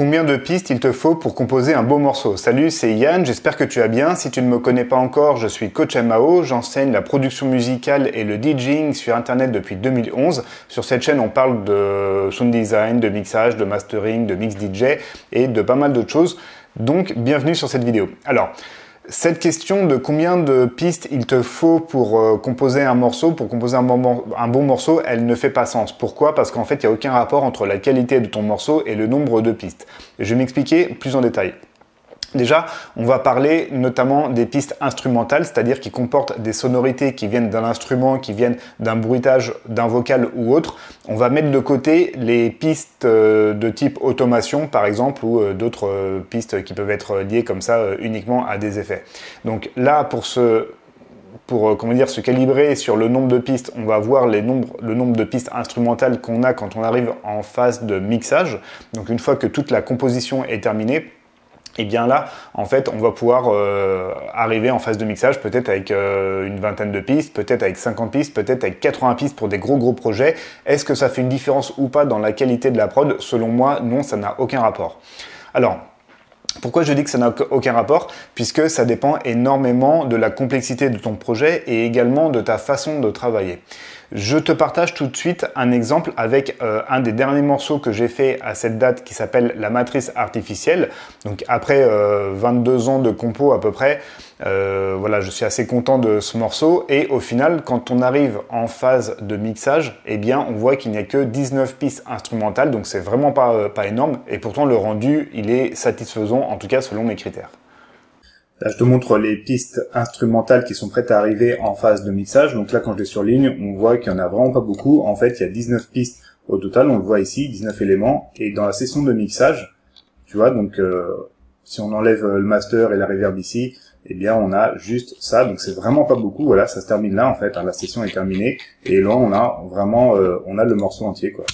Combien de pistes il te faut pour composer un beau morceau Salut, c'est Yann, j'espère que tu vas bien. Si tu ne me connais pas encore, je suis coach MAO, j'enseigne la production musicale et le DJing sur internet depuis 2011. Sur cette chaîne, on parle de sound design, de mixage, de mastering, de mix DJ et de pas mal d'autres choses. Donc, bienvenue sur cette vidéo. Alors, cette question de combien de pistes il te faut pour euh, composer un morceau, pour composer un bon, un bon, morceau, elle ne fait pas sens. Pourquoi Parce qu'en fait, il n'y a aucun rapport entre la qualité de ton morceau et le nombre de pistes. Je vais m'expliquer plus en détail. Déjà, on va parler notamment des pistes instrumentales, c'est-à-dire qui comportent des sonorités qui viennent d'un instrument, qui viennent d'un bruitage, d'un vocal ou autre. On va mettre de côté les pistes euh, de type automation, par exemple, ou euh, d'autres euh, pistes qui peuvent être liées comme ça uniquement à des effets. Donc là, pour ce pour comment dire, se calibrer sur le nombre de pistes, on va voir le nombre de pistes instrumentales qu'on a quand on arrive en phase de mixage. Donc une fois que toute la composition est terminée, et bien là, en fait, on va pouvoir euh, arriver en phase de mixage peut-être avec euh, une vingtaine de pistes, peut-être avec 50 pistes, peut-être avec 80 pistes pour des gros gros projets. Est-ce que ça fait une différence ou pas dans la qualité de la prod Selon moi, non, ça n'a aucun rapport. Alors, pourquoi je dis que ça n'a aucun rapport Puisque ça dépend énormément de la complexité de ton projet et également de ta façon de travailler. Je te partage tout de suite un exemple avec euh, un des derniers morceaux que j'ai fait à cette date qui s'appelle La matrice artificielle. Donc après 22 euh, ans de compo à peu près, euh, voilà, je suis assez content de ce morceau. Et au final, quand on arrive en phase de mixage, eh bien on voit qu'il n'y a que 19 pistes instrumentales, donc c'est vraiment pas, pas énorme. Et pourtant le rendu, il est satisfaisant, en tout cas selon mes critères. Là, je te montre les pistes instrumentales qui sont prêtes à arriver en phase de mixage. Donc là, quand je les surligne, on voit qu'il n'y en a vraiment pas beaucoup. En fait, il y a 19 pistes au total. On le voit ici, 19 éléments. Et dans la session de mixage, tu vois, donc euh, si on enlève euh, le master et la reverb ici, eh bien, on a juste ça. Donc c'est vraiment pas beaucoup. Voilà, ça se termine là, en fait. Hein. la session est terminée. Et là, on a vraiment, euh, on a le morceau entier, quoi.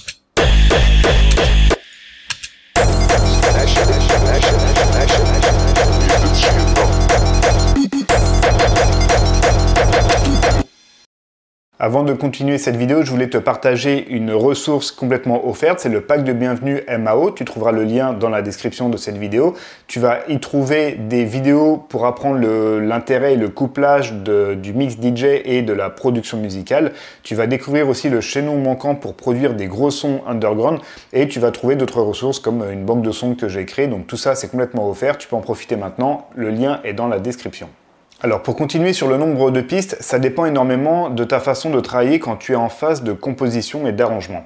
Avant de continuer cette vidéo, je voulais te partager une ressource complètement offerte, c'est le pack de bienvenue MAO, tu trouveras le lien dans la description de cette vidéo. Tu vas y trouver des vidéos pour apprendre l'intérêt et le couplage du mix DJ et de la production musicale. Tu vas découvrir aussi le chaînon manquant pour produire des gros sons underground et tu vas trouver d'autres ressources comme une banque de sons que j'ai créée. Donc tout ça c'est complètement offert, tu peux en profiter maintenant, le lien est dans la description. Alors pour continuer sur le nombre de pistes, ça dépend énormément de ta façon de travailler quand tu es en phase de composition et d'arrangement.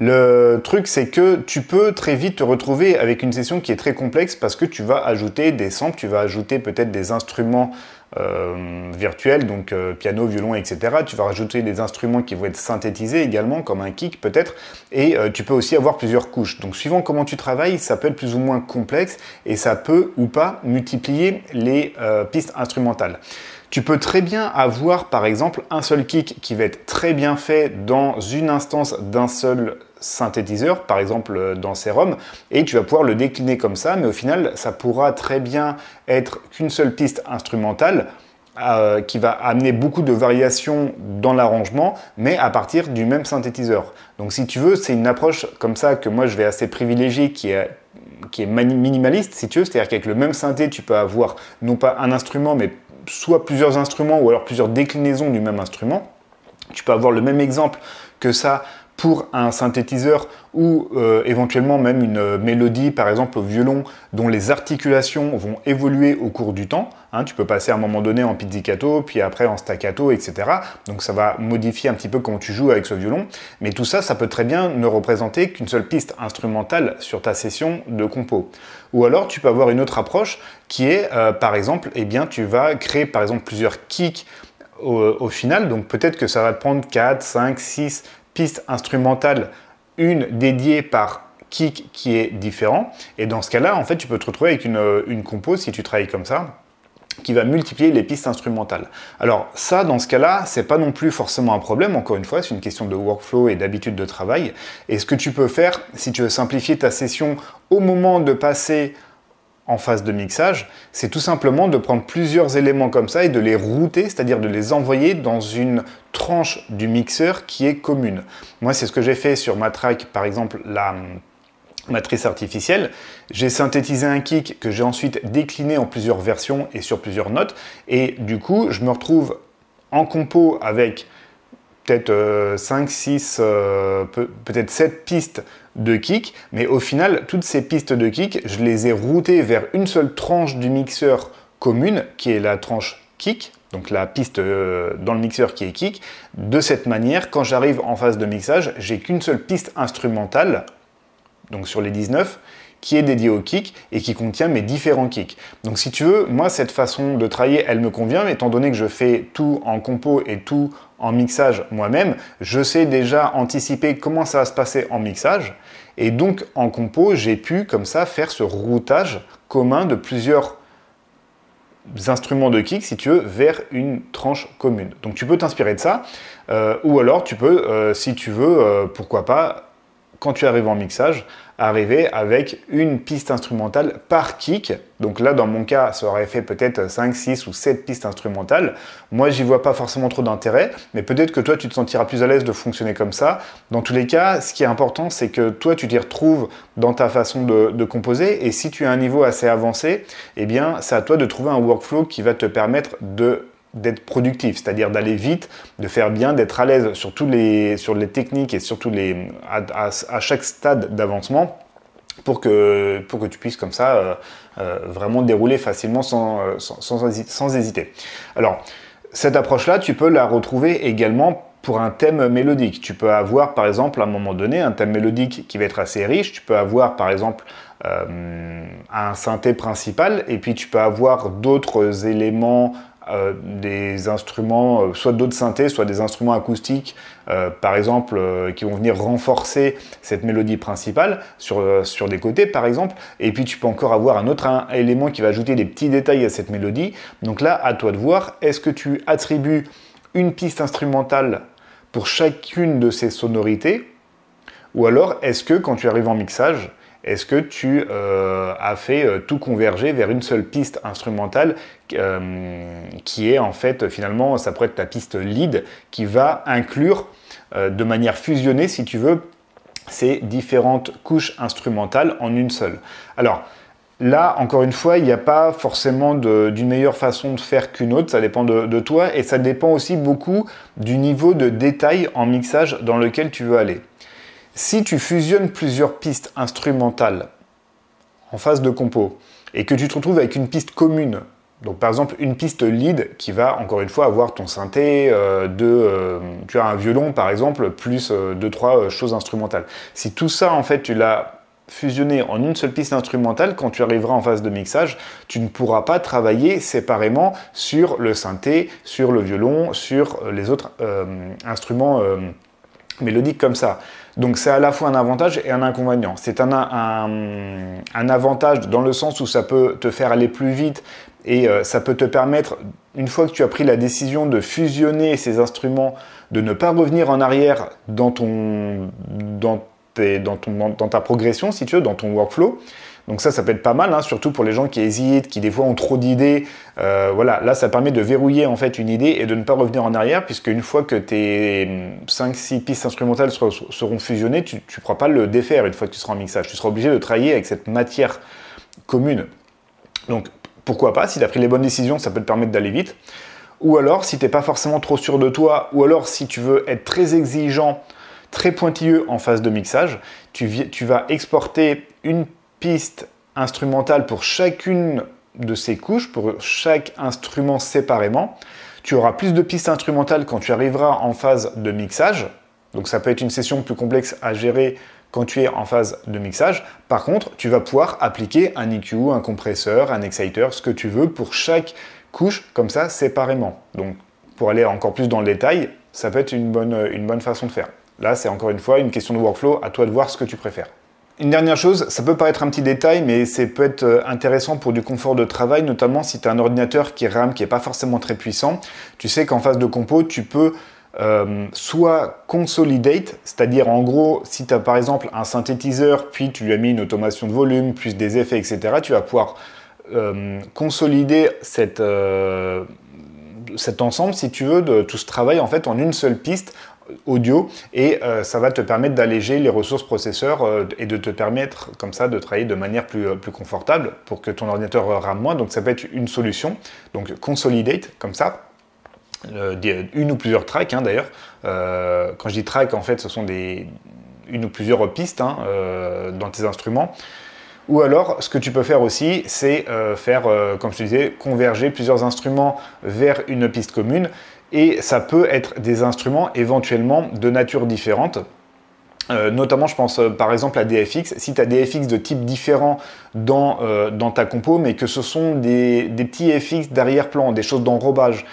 Le truc, c'est que tu peux très vite te retrouver avec une session qui est très complexe parce que tu vas ajouter des samples, tu vas ajouter peut-être des instruments euh, virtuel donc euh, piano, violon, etc. Tu vas rajouter des instruments qui vont être synthétisés également, comme un kick peut-être, et euh, tu peux aussi avoir plusieurs couches. Donc suivant comment tu travailles, ça peut être plus ou moins complexe et ça peut ou pas multiplier les pistes instrumentales. Tu peux très bien avoir par exemple un seul kick qui va être très bien fait dans une instance d'un seul synthétiseur, par exemple euh, dans Serum, et tu vas pouvoir le décliner comme ça, mais au final, ça pourra très bien être qu'une seule piste instrumentale euh, qui va amener beaucoup de variations dans l'arrangement, mais à partir du même synthétiseur. Donc si tu veux, c'est une approche comme ça que moi je vais assez privilégier, qui est qui est minimaliste, si tu veux, c'est-à-dire qu'avec le même synthé, tu peux avoir non pas un instrument, mais soit plusieurs instruments ou alors plusieurs déclinaisons du même instrument. Tu peux avoir le même exemple que ça pour un synthétiseur ou euh, éventuellement même une euh, mélodie, par exemple au violon, dont les articulations vont évoluer au cours du temps. Hein, tu peux passer à un moment donné en pizzicato, puis après en staccato, etc. Donc ça va modifier un petit peu comment tu joues avec ce violon. Mais tout ça, ça peut très bien ne représenter qu'une seule piste instrumentale sur ta session de compo. Ou alors tu peux avoir une autre approche qui est, euh, par exemple, eh tu vas créer par exemple plusieurs kicks au, au, final. Donc peut-être que ça va te prendre 4, 5, 6 piste instrumentale une dédiée par kick qui est différent. Et dans ce cas-là, en fait, tu peux te retrouver avec une, euh, compose, si tu travailles comme ça, qui va multiplier les pistes instrumentales. Alors ça, dans ce cas-là, ce n'est pas non plus forcément un problème, encore une fois, c'est une question de workflow et d'habitude de travail. Et ce que tu peux faire, si tu veux simplifier ta session au moment de passer en phase de mixage, c'est tout simplement de prendre plusieurs éléments comme ça et de les router, c'est-à-dire de les envoyer dans une tranche du mixeur qui est commune. Moi, c'est ce que j'ai fait sur ma track, par exemple, la matrice artificielle. J'ai synthétisé un kick que j'ai ensuite décliné en plusieurs versions et sur plusieurs notes. Et du coup, je me retrouve en compo avec être 5, 6, peut-être 7 euh, euh, pistes de kick, mais au final, toutes ces pistes de kick, je les ai routées vers une seule tranche du mixeur commune, qui est la tranche kick, donc la piste euh, dans le mixeur qui est kick. De cette manière, quand j'arrive en phase de mixage, j'ai qu'une seule piste instrumentale, donc sur les 19, qui est dédié au kick et qui contient mes différents kicks. Donc si tu veux, moi cette façon de travailler, elle me convient, mais étant donné que je fais tout en compo et tout en mixage moi-même, je sais déjà anticiper comment ça va se passer en mixage. Et donc en compo, j'ai pu comme ça faire ce routage commun de plusieurs instruments de kick, si tu veux, vers une tranche commune. Donc tu peux t'inspirer de ça, euh, ou alors tu peux, euh, si tu veux, euh, pourquoi pas, quand tu arrives en mixage, arriver avec une piste instrumentale par kick. Donc là, dans mon cas, ça aurait fait peut-être 5, 6 ou 7 pistes instrumentales. Moi, j'y vois pas forcément trop d'intérêt, mais peut-être que toi, tu te sentiras plus à l'aise de fonctionner comme ça. Dans tous les cas, ce qui est important, c'est que toi, tu t'y retrouves dans ta façon de, composer. Et si tu as un niveau assez avancé, eh bien, c'est à toi de trouver un workflow qui va te permettre de d'être productif, c'est-à-dire d'aller vite, de faire bien, d'être à l'aise sur, tous les, sur les techniques et surtout les, à, chaque stade d'avancement pour que, pour que tu puisses comme ça euh, euh, vraiment dérouler facilement sans, euh, sans, sans, hésiter. Alors, cette approche-là, tu peux la retrouver également pour un thème mélodique. Tu peux avoir par exemple à un moment donné un thème mélodique qui va être assez riche, tu peux avoir par exemple un synthé principal et puis tu peux avoir d'autres éléments euh, des instruments, euh, soit d'autres synthés, soit des instruments acoustiques, euh, par exemple, qui vont venir renforcer cette mélodie principale sur, des côtés, par exemple. Et puis tu peux encore avoir un autre élément qui va ajouter des petits détails à cette mélodie. Donc là, à toi de voir, est-ce que tu attribues une piste instrumentale pour chacune de ces sonorités Ou alors, est-ce que quand tu arrives en mixage, est-ce que tu euh, as fait euh, tout converger vers une seule piste instrumentale euh, qui est en fait finalement, ça pourrait être ta piste lead qui va inclure de manière fusionnée, si tu veux, ces différentes couches instrumentales en une seule. Alors, Là, encore une fois, il n'y a pas forcément d'une meilleure façon de faire qu'une autre, ça dépend de, toi et ça dépend aussi beaucoup du niveau de détail en mixage dans lequel tu veux aller. Si tu fusionnes plusieurs pistes instrumentales en phase de compo et que tu te retrouves avec une piste commune, donc par exemple une piste lead qui va encore une fois avoir ton synthé euh, de euh, tu as un violon par exemple plus euh, deux trois choses instrumentales. Si tout ça en fait tu l'as fusionné en une seule piste instrumentale, quand tu arriveras en phase de mixage, tu ne pourras pas travailler séparément sur le synthé, sur le violon, sur les autres instruments mélodiques comme ça. Donc c'est à la fois un avantage et un inconvénient. C'est un, avantage dans le sens où ça peut te faire aller plus vite et euh, ça peut te permettre, une fois que tu as pris la décision de fusionner ces instruments, de ne pas revenir en arrière dans, ton, dans, tes, dans, ton, dans ta progression, si tu veux, dans ton workflow. Donc ça, ça peut être pas mal, hein, surtout pour les gens qui hésitent, qui des fois ont trop d'idées. Euh, voilà, là, ça permet de verrouiller en fait une idée et de ne pas revenir en arrière, puisque une fois que tes 5-6 mm, pistes instrumentales seront fusionnées, tu ne pourras pas le défaire une fois que tu seras en mixage. Tu seras obligé de travailler avec cette matière commune. Donc pourquoi pas, si tu as pris les bonnes décisions, ça peut te permettre d'aller vite. Ou alors, si tu n'es pas forcément trop sûr de toi, ou alors si tu veux être très exigeant, très pointilleux en phase de mixage, tu, tu vas exporter une Piste instrumentale pour chacune de ces couches, pour chaque instrument séparément. Tu auras plus de pistes instrumentales quand tu arriveras en phase de mixage. Donc ça peut être une session plus complexe à gérer quand tu es en phase de mixage. Par contre, tu vas pouvoir appliquer un EQ, un compresseur, un exciter, ce que tu veux pour chaque couche comme ça séparément. Donc pour aller encore plus dans le détail, ça peut être une bonne, une bonne façon de faire. Là, c'est encore une fois une question de workflow, à toi de voir ce que tu préfères. Une dernière chose, ça peut paraître un petit détail, mais c'est peut être euh, intéressant pour du confort de travail, notamment si tu as un ordinateur qui rame, qui n'est pas forcément très puissant. Tu sais qu'en phase de compo, tu peux euh, soit consolidate, c'est-à-dire en gros, si tu as par exemple un synthétiseur, puis tu lui as mis une automation de volume, plus des effets, etc., tu vas pouvoir euh, consolider cet ensemble, si tu veux, de tout ce travail en fait en une seule piste audio et euh, ça va te permettre d'alléger les ressources processeurs euh, et de te permettre comme ça de travailler de manière plus, euh, plus confortable pour que ton ordinateur rame moins. Donc ça peut être une solution. Donc consolidate comme ça. une ou plusieurs tracks hein, d'ailleurs. quand je dis track en fait ce sont des une ou plusieurs pistes hein, dans tes instruments. Ou alors, ce que tu peux faire aussi, c'est euh, faire, euh, comme je te disais, converger plusieurs instruments vers une piste commune. Et ça peut être des instruments éventuellement de nature différente. Euh, notamment, je pense euh, par exemple à DFX. Si tu as des FX de type différent dans, euh, dans ta compo, mais que ce sont des, des petits FX d'arrière-plan, des choses d'enrobage,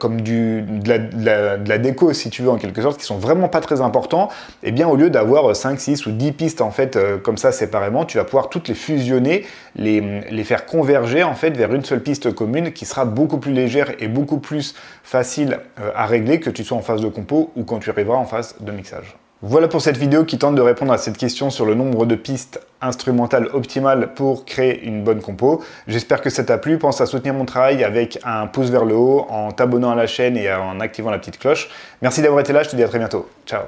comme du, de la, déco, si tu veux, en quelque sorte, qui sont vraiment pas très importants, eh bien au lieu d'avoir 5, 6 ou 10 pistes en fait comme ça séparément, tu vas pouvoir toutes les fusionner, les, les faire converger en fait vers une seule piste commune qui sera beaucoup plus légère et beaucoup plus facile à régler que tu sois en phase de compo ou quand tu arriveras en phase de mixage. Voilà pour cette vidéo qui tente de répondre à cette question sur le nombre de pistes instrumentales optimales pour créer une bonne compo. J'espère que ça t'a plu, pense à soutenir mon travail avec un pouce vers le haut, en t'abonnant à la chaîne et en activant la petite cloche. Merci d'avoir été là, je te dis à très bientôt. Ciao